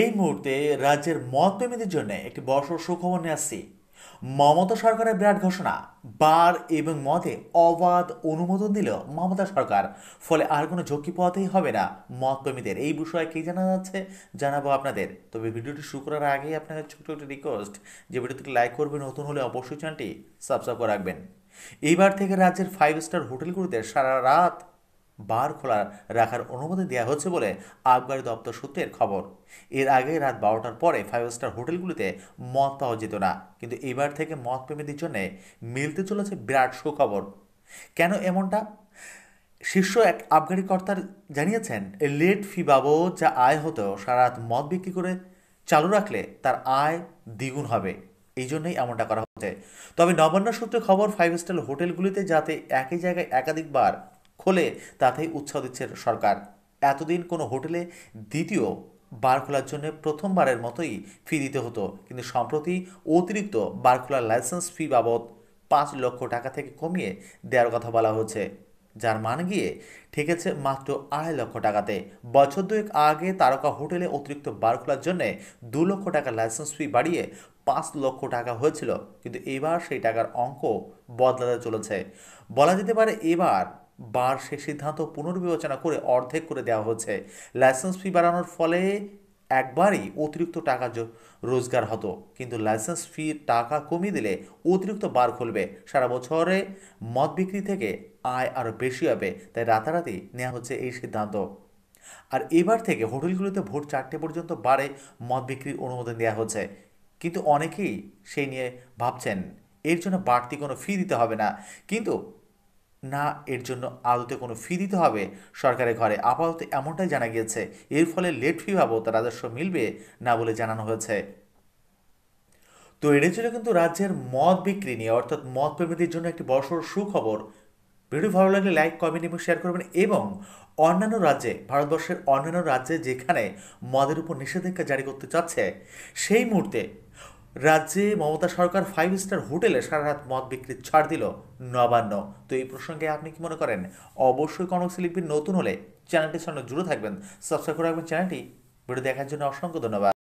এই মুহূর্তে রাজ্যের মদ জন্য একটি বর্ষ সুখবর নিয়ে আসছি মমতা সরকারের বিরাট ঘোষণা বার এবং মদে অবাধ অনুমোদন দিল মমতা সরকার ফলে আর কোনো ঝুঁকি পথেই হবে না মদ এই বিষয়ে কী জানা যাচ্ছে জানাবো আপনাদের তবে ভিডিওটি শুরু করার আগেই আপনাদের ছোট একটি রিকোয়েস্ট যে ভিডিওটিকে লাইক করবেন নতুন হলে অবশ্যই চ্যানেলটি সাবস্ক্রাইব করে রাখবেন এইবার থেকে রাজ্যের ফাইভ স্টার হোটেলগুলোতে সারা রাত বার খোলা রাখার অনুমতি দেওয়া হচ্ছে বলে আবগারি দপ্তর সূত্রের খবর এর আগে রাত বারোটার পরে ফাইভ স্টার হোটেলগুলিতে মদ পাওয়া যেত না কিন্তু এবার থেকে মদ প্রেমীদের জন্য মিলতে চলেছে বিরাট সুখবর কেন এমনটা শীর্ষ এক আবগারি কর্তার জানিয়েছেন লেট ফি বাবদ যা আয় হতো রাত মদ বিক্রি করে চালু রাখলে তার আয় দ্বিগুণ হবে এই জন্যই এমনটা করা হচ্ছে তবে নবান্ন সূত্রে খবর ফাইভ স্টার হোটেলগুলিতে যাতে একই জায়গায় একাধিকবার খোলে তাতেই উৎসাহ দিচ্ছে সরকার এতদিন কোনো হোটেলে দ্বিতীয় বার খোলার জন্য প্রথমবারের মতোই ফি দিতে হতো কিন্তু সম্প্রতি অতিরিক্ত বার খোলার লাইসেন্স ফি বাবদ পাঁচ লক্ষ টাকা থেকে কমিয়ে দেওয়ার কথা বলা হয়েছে যার মান গিয়ে ঠেকেছে মাত্র আড়াই লক্ষ টাকাতে বছর দুয়েক আগে তারকা হোটেলে অতিরিক্ত বার খোলার জন্যে দু লক্ষ টাকা লাইসেন্স ফি বাড়িয়ে পাঁচ লক্ষ টাকা হয়েছিল কিন্তু এবার সেই টাকার অঙ্ক বদলাতে চলেছে বলা যেতে পারে এবার বার সে সিদ্ধান্ত পুনর্বিবেচনা করে অর্ধেক করে দেওয়া হচ্ছে লাইসেন্স ফি বাড়ানোর ফলে একবারই অতিরিক্ত টাকা রোজগার হতো কিন্তু লাইসেন্স ফি টাকা কমিয়ে দিলে অতিরিক্ত বার খুলবে সারা বছরে মদ বিক্রি থেকে আয় আরও বেশি হবে তাই রাতারাতি নেওয়া হচ্ছে এই সিদ্ধান্ত আর এবার থেকে হোটেলগুলোতে ভোর চারটে পর্যন্ত বারে মদ বিক্রির অনুমোদন দেওয়া হচ্ছে কিন্তু অনেকেই সেই নিয়ে ভাবছেন এর জন্য বাড়তি কোনো ফি দিতে হবে না কিন্তু না এর জন্য আদতে কোনো ফি দিতে হবে সরকারের ঘরে আপাতত এমনটাই জানা গিয়েছে এর ফলে লেট ফি বাবদ রাজস্ব মিলবে না বলে জানানো হয়েছে তো এটা ছিল কিন্তু রাজ্যের মদ বিক্রি নিয়ে অর্থাৎ মদ প্রেমীদের জন্য একটি বড়সড় সুখবর ভিডিও ভালো লাগলে লাইক কমেন্ট এবং শেয়ার করবেন এবং অন্যান্য রাজ্যে ভারতবর্ষের অন্যান্য রাজ্যে যেখানে মদের উপর নিষেধাজ্ঞা জারি করতে চাচ্ছে সেই মুহূর্তে রাজ্যে মমতা সরকার ফাইভ স্টার হোটেলে সারা রাত মদ বিক্রির ছাড় দিল নবান্ন তো এই প্রসঙ্গে আপনি কি মনে করেন অবশ্যই কনক শিল্পী নতুন হলে চ্যানেলটির সঙ্গে জুড়ে থাকবেন সাবস্ক্রাইব করে রাখবেন চ্যানেলটি ভিডিও দেখার জন্য অসংখ্য ধন্যবাদ